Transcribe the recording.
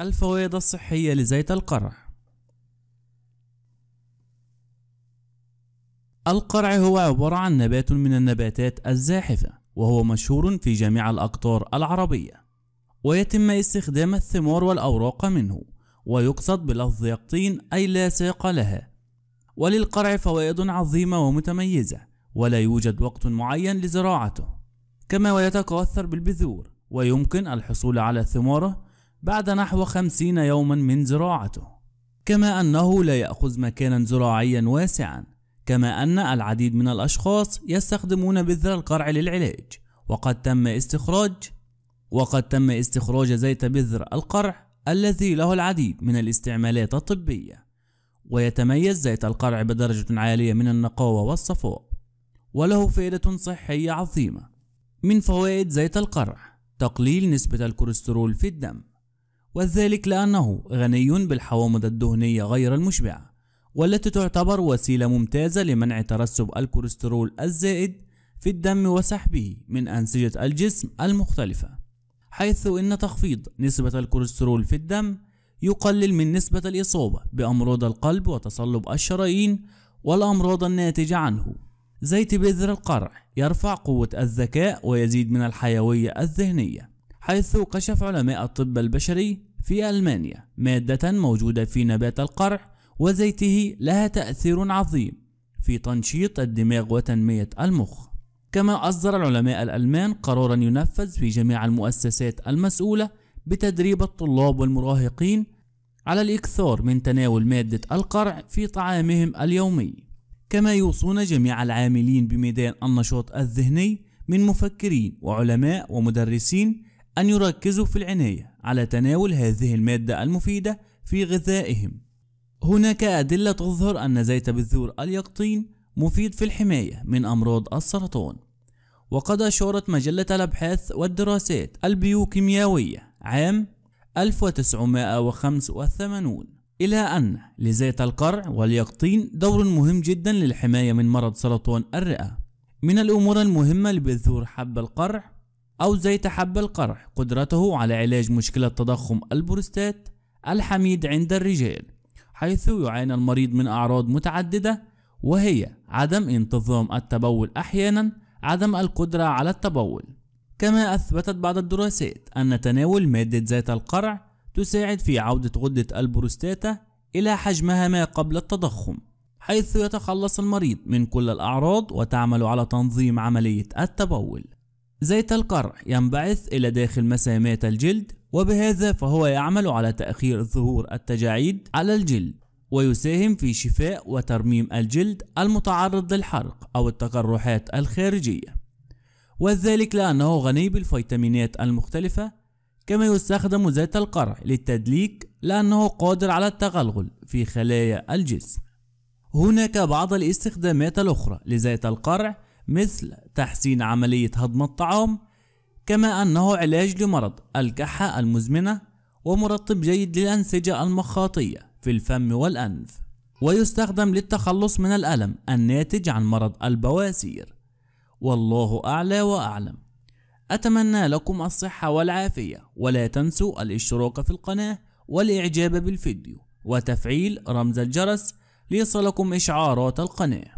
الفوائد الصحية لزيت القرع القرع هو عبارة عن نبات من النباتات الزاحفة وهو مشهور في جميع الأقطار العربية ويتم استخدام الثمار والأوراق منه ويقصد بلفظ يقطين أي لا ساق لها وللقرع فوائد عظيمة ومتميزة ولا يوجد وقت معين لزراعته كما ويتكاثر بالبذور ويمكن الحصول على ثماره بعد نحو خمسين يوما من زراعته كما أنه لا يأخذ مكانا زراعيا واسعا كما أن العديد من الأشخاص يستخدمون بذر القرع للعلاج وقد تم استخراج وقد تم استخراج زيت بذر القرع الذي له العديد من الاستعمالات الطبية ويتميز زيت القرع بدرجة عالية من النقاوة والصفاء وله فائدة صحية عظيمة من فوائد زيت القرع تقليل نسبة الكوليسترول في الدم وذلك لأنه غني بالحوامض الدهنية غير المشبعة والتي تعتبر وسيلة ممتازة لمنع ترسب الكوليسترول الزائد في الدم وسحبه من أنسجة الجسم المختلفة حيث أن تخفيض نسبة الكوليسترول في الدم يقلل من نسبة الإصابة بأمراض القلب وتصلب الشرايين والأمراض الناتجة عنه زيت بذر القرع يرفع قوة الذكاء ويزيد من الحيوية الذهنية حيث كشف علماء الطب البشري في ألمانيا مادة موجودة في نبات القرع وزيته لها تأثير عظيم في تنشيط الدماغ وتنمية المخ كما أصدر العلماء الألمان قرارا ينفذ في جميع المؤسسات المسؤولة بتدريب الطلاب والمراهقين على الإكثار من تناول مادة القرع في طعامهم اليومي كما يوصون جميع العاملين بميدان النشاط الذهني من مفكرين وعلماء ومدرسين أن يركزوا في العناية على تناول هذه المادة المفيدة في غذائهم هناك أدلة تظهر أن زيت بذور اليقطين مفيد في الحماية من أمراض السرطان وقد أشارت مجلة الأبحاث والدراسات البيوكيميائية عام 1985 إلى أن لزيت القرع واليقطين دور مهم جدا للحماية من مرض سرطان الرئة من الأمور المهمة لبذور حب القرع أو زيت حب القرع قدرته على علاج مشكلة تضخم البروستات الحميد عند الرجال حيث يعاني المريض من أعراض متعددة وهي عدم انتظام التبول أحيانا عدم القدرة على التبول كما أثبتت بعض الدراسات أن تناول مادة زيت القرع تساعد في عودة غدة البروستاتا إلى حجمها ما قبل التضخم حيث يتخلص المريض من كل الأعراض وتعمل على تنظيم عملية التبول زيت القرع ينبعث إلى داخل مسامات الجلد وبهذا فهو يعمل على تأخير ظهور التجاعيد على الجلد ويساهم في شفاء وترميم الجلد المتعرض للحرق أو التقرحات الخارجية وذلك لأنه غني بالفيتامينات المختلفة كما يستخدم زيت القرع للتدليك لأنه قادر على التغلغل في خلايا الجسم هناك بعض الاستخدامات الأخرى لزيت القرع مثل تحسين عملية هضم الطعام كما أنه علاج لمرض الكحة المزمنة ومرطب جيد للأنسجة المخاطية في الفم والأنف ويستخدم للتخلص من الألم الناتج عن مرض البواسير والله أعلى وأعلم أتمنى لكم الصحة والعافية ولا تنسوا الاشتراك في القناة والإعجاب بالفيديو وتفعيل رمز الجرس ليصلكم إشعارات القناة